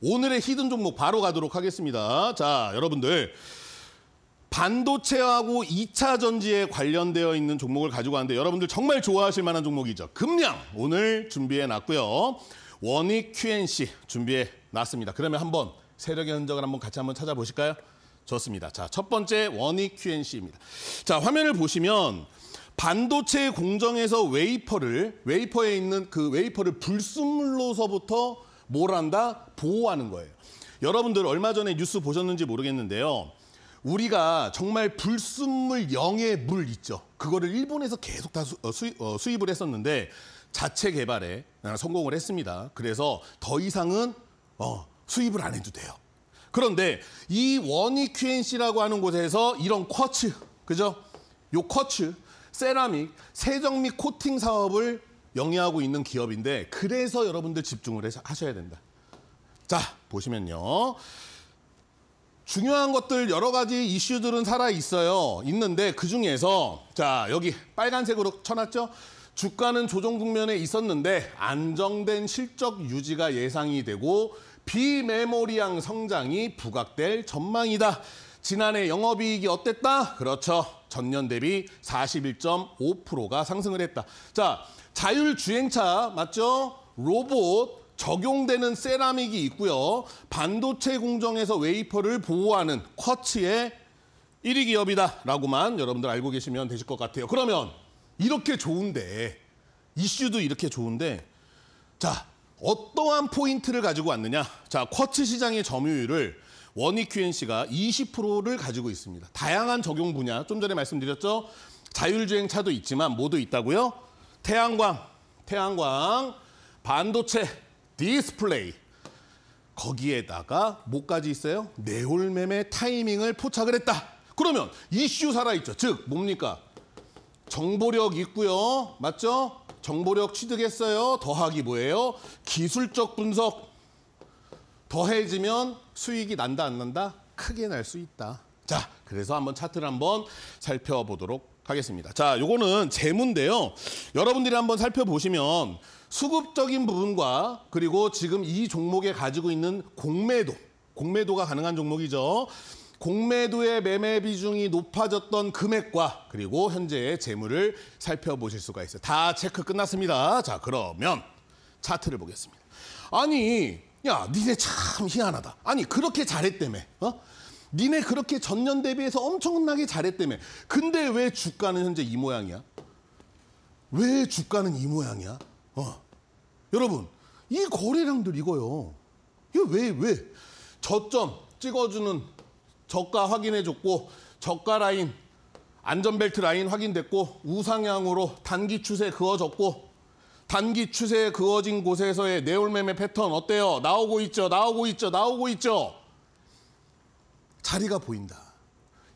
오늘의 히든 종목 바로 가도록 하겠습니다. 자, 여러분들. 반도체하고 2차 전지에 관련되어 있는 종목을 가지고 왔는데 여러분들 정말 좋아하실 만한 종목이죠. 금량 오늘 준비해 놨고요. 원익 QNC 준비해 놨습니다. 그러면 한번 세력의 흔적을 한번 같이 한번 찾아보실까요? 좋습니다. 자, 첫 번째 원익 QNC입니다. 자, 화면을 보시면 반도체 공정에서 웨이퍼를 웨이퍼에 있는 그 웨이퍼를 불순물로서부터 뭘 한다? 보호하는 거예요. 여러분들 얼마 전에 뉴스 보셨는지 모르겠는데요. 우리가 정말 불순물 영의물 있죠. 그거를 일본에서 계속 다 수, 어, 어 수입을 했었는데 자체 개발에 아, 성공을 했습니다. 그래서 더 이상은 어, 수입을 안 해도 돼요. 그런데 이 원이 QNC라고 하는 곳에서 이런 쿼츠, 그죠? 요 쿼츠, 세라믹, 세정 및 코팅 사업을 영위하고 있는 기업인데 그래서 여러분들 집중을 해서 하셔야 된다. 자, 보시면요. 중요한 것들 여러 가지 이슈들은 살아 있어요. 있는데 그 중에서 자, 여기 빨간색으로 쳐놨죠? 주가는 조정 국면에 있었는데 안정된 실적 유지가 예상이 되고 비메모리양 성장이 부각될 전망이다. 지난해 영업이익이 어땠다? 그렇죠. 전년 대비 41.5%가 상승을 했다. 자, 자율 주행차 맞죠? 로봇 적용되는 세라믹이 있고요. 반도체 공정에서 웨이퍼를 보호하는 쿼츠의 1위 기업이다라고만 여러분들 알고 계시면 되실 것 같아요. 그러면 이렇게 좋은데 이슈도 이렇게 좋은데 자 어떠한 포인트를 가지고 왔느냐? 자 쿼츠 시장의 점유율을 원익 QNC가 20%를 가지고 있습니다. 다양한 적용 분야, 좀 전에 말씀드렸죠? 자율주행 차도 있지만 모두 있다고요? 태양광, 태양광, 반도체, 디스플레이. 거기에다가 뭐까지 있어요? 내홀매매 타이밍을 포착을 했다. 그러면 이슈 살아있죠. 즉 뭡니까? 정보력 있고요. 맞죠? 정보력 취득했어요. 더하기 뭐예요? 기술적 분석. 더해지면 수익이 난다 안 난다 크게 날 수 있다. 자, 그래서 한번 차트를 한번 살펴보도록 하겠습니다. 자, 요거는 재무인데요. 여러분들이 한번 살펴보시면 수급적인 부분과 그리고 지금 이 종목에 가지고 있는 공매도, 공매도가 가능한 종목이죠. 공매도의 매매 비중이 높아졌던 금액과 그리고 현재의 재물을 살펴보실 수가 있어요. 다 체크 끝났습니다. 자, 그러면 차트를 보겠습니다. 아니, 야 니네 참 희한하다 아니 그렇게 잘했다며 어? 니네 그렇게 전년 대비해서 엄청나게 잘했다며 근데 왜 주가는 현재 이 모양이야? 왜 주가는 이 모양이야? 어. 여러분 이 거래량들 이거요 이거 왜 왜? 저점 찍어주는 저가 확인해줬고 저가 라인 안전벨트 라인 확인됐고 우상향으로 단기 추세 그어졌고 단기 추세에 그어진 곳에서의 내올매매 패턴 어때요? 나오고 있죠, 나오고 있죠, 나오고 있죠. 자리가 보인다.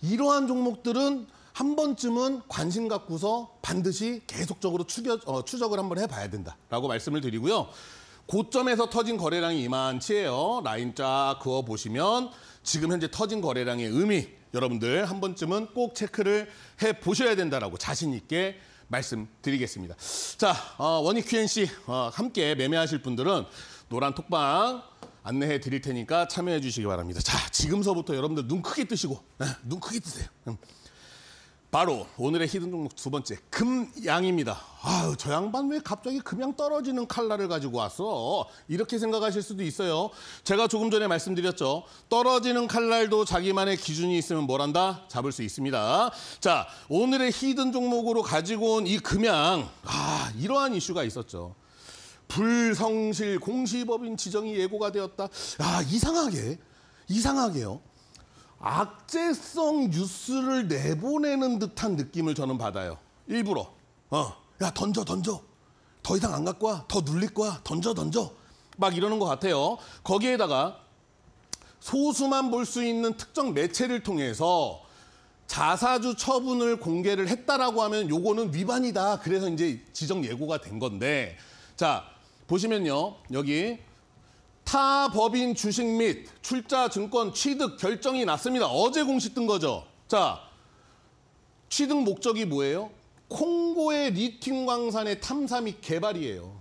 이러한 종목들은 한 번쯤은 관심 갖고서 반드시 계속적으로 추격, 어, 추적을 한번 해봐야 된다라고 말씀을 드리고요. 고점에서 터진 거래량이 이만치예요. 라인 쫙 그어보시면 지금 현재 터진 거래량의 의미 여러분들 한 번쯤은 꼭 체크를 해보셔야 된다라고 자신 있게 말씀드리겠습니다. 자, 어, 원익 QNC 어, 함께 매매하실 분들은 노란 톡방 안내해 드릴 테니까 참여해 주시기 바랍니다. 자, 지금서부터 여러분들 눈 크게 뜨시고, 네, 눈 크게 뜨세요. 음. 바로 오늘의 히든 종목 두 번째 금양입니다. 아유 저 양반 왜 갑자기 금양 떨어지는 칼날을 가지고 왔어? 이렇게 생각하실 수도 있어요. 제가 조금 전에 말씀드렸죠. 떨어지는 칼날도 자기만의 기준이 있으면 뭘한다 잡을 수 있습니다. 자 오늘의 히든 종목으로 가지고 온 이 금양 아 이러한 이슈가 있었죠. 불성실 공시법인 지정이 예고가 되었다. 아 이상하게 이상하게요. 악재성 뉴스를 내보내는 듯한 느낌을 저는 받아요. 일부러. 어, 야 던져 던져. 더 이상 안 갖고 와. 더 눌릴 거야. 던져 던져. 막 이러는 것 같아요. 거기에다가 소수만 볼 수 있는 특정 매체를 통해서 자사주 처분을 공개를 했다라고 하면 요거는 위반이다. 그래서 이제 지정 예고가 된 건데 자 보시면요 여기 타 법인 주식 및 출자 증권 취득 결정이 났습니다. 어제 공식 뜬 거죠. 자, 취득 목적이 뭐예요? 콩고의 리튬 광산의 탐사 및 개발이에요.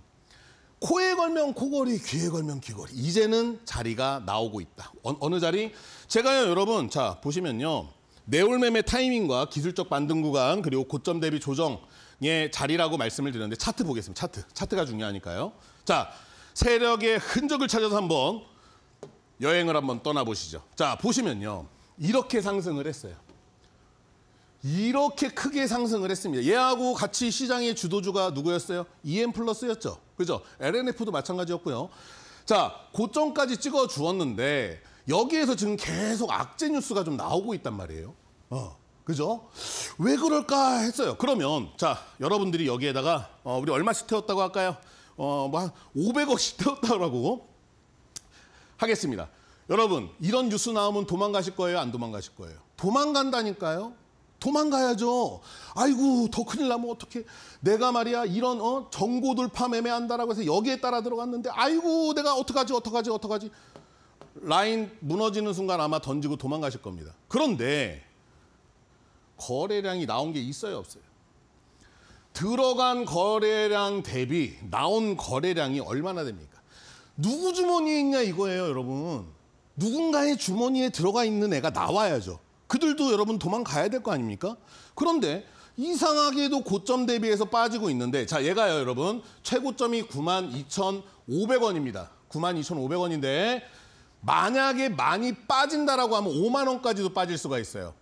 코에 걸면 코걸이, 귀에 걸면 귀걸이. 이제는 자리가 나오고 있다. 어, 느 자리? 제가요, 여러분. 자, 보시면요. 내올매매 타이밍과 기술적 반등 구간, 그리고 고점 대비 조정의 자리라고 말씀을 드렸는데 차트 보겠습니다. 차트. 차트가 중요하니까요. 자, 세력의 흔적을 찾아서 한번 여행을 한번 떠나보시죠. 자, 보시면요. 이렇게 상승을 했어요. 이렇게 크게 상승을 했습니다. 얘하고 같이 시장의 주도주가 누구였어요? EM 플러스였죠. 그죠? LNF도 마찬가지였고요. 자, 고점까지 찍어 주었는데 여기에서 지금 계속 악재 뉴스가 좀 나오고 있단 말이에요. 어. 그죠? 왜 그럴까 했어요. 그러면 자, 여러분들이 여기에다가 어, 우리 얼마씩 태웠다고 할까요? 어, 뭐한 500억씩 떼었다라고 하겠습니다. 여러분, 이런 뉴스 나오면 도망가실 거예요? 안 도망가실 거예요? 도망간다니까요? 도망가야죠. 아이고, 더 큰일 나면 어떻게 내가 말이야, 이런, 어, 정고돌파 매매한다라고 해서 여기에 따라 들어갔는데, 아이고, 내가 어떡하지, 어떡하지, 어떡하지. 라인 무너지는 순간 아마 던지고 도망가실 겁니다. 그런데, 거래량이 나온 게 있어요, 없어요? 들어간 거래량 대비 나온 거래량이 얼마나 됩니까? 누구 주머니에 있냐 이거예요, 여러분. 누군가의 주머니에 들어가 있는 애가 나와야죠. 그들도 여러분 도망가야 될 거 아닙니까? 그런데 이상하게도 고점 대비해서 빠지고 있는데 자 얘가요 여러분 최고점이 92,500원입니다. 92,500원인데 만약에 많이 빠진다라고 하면 5만 원까지도 빠질 수가 있어요.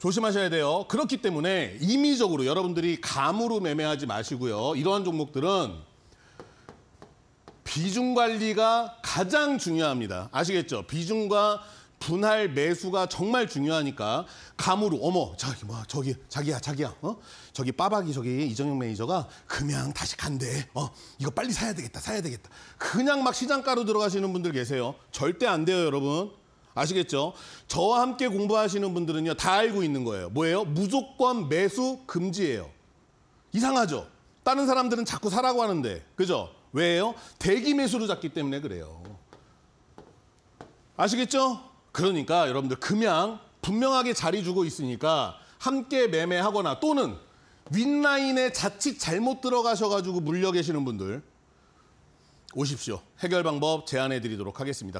조심하셔야 돼요. 그렇기 때문에 임의적으로 여러분들이 감으로 매매하지 마시고요. 이러한 종목들은 비중 관리가 가장 중요합니다. 아시겠죠? 비중과 분할 매수가 정말 중요하니까 감으로 어머 저기 뭐 저기 자기야 자기야 어 저기 빠박이 저기 이정용 매니저가 그냥 다시 간대 어 이거 빨리 사야 되겠다 사야 되겠다 그냥 막 시장가로 들어가시는 분들 계세요 절대 안 돼요 여러분 아시겠죠? 저와 함께 공부하시는 분들은요, 다 알고 있는 거예요. 뭐예요? 무조건 매수 금지예요. 이상하죠? 다른 사람들은 자꾸 사라고 하는데, 그죠? 왜요? 대기 매수로 잡기 때문에 그래요. 아시겠죠? 그러니까 여러분들 그냥 분명하게 자리 주고 있으니까 함께 매매하거나 또는 윗라인에 자칫 잘못 들어가셔가지고 물려 계시는 분들 오십시오. 해결 방법 제안해 드리도록 하겠습니다.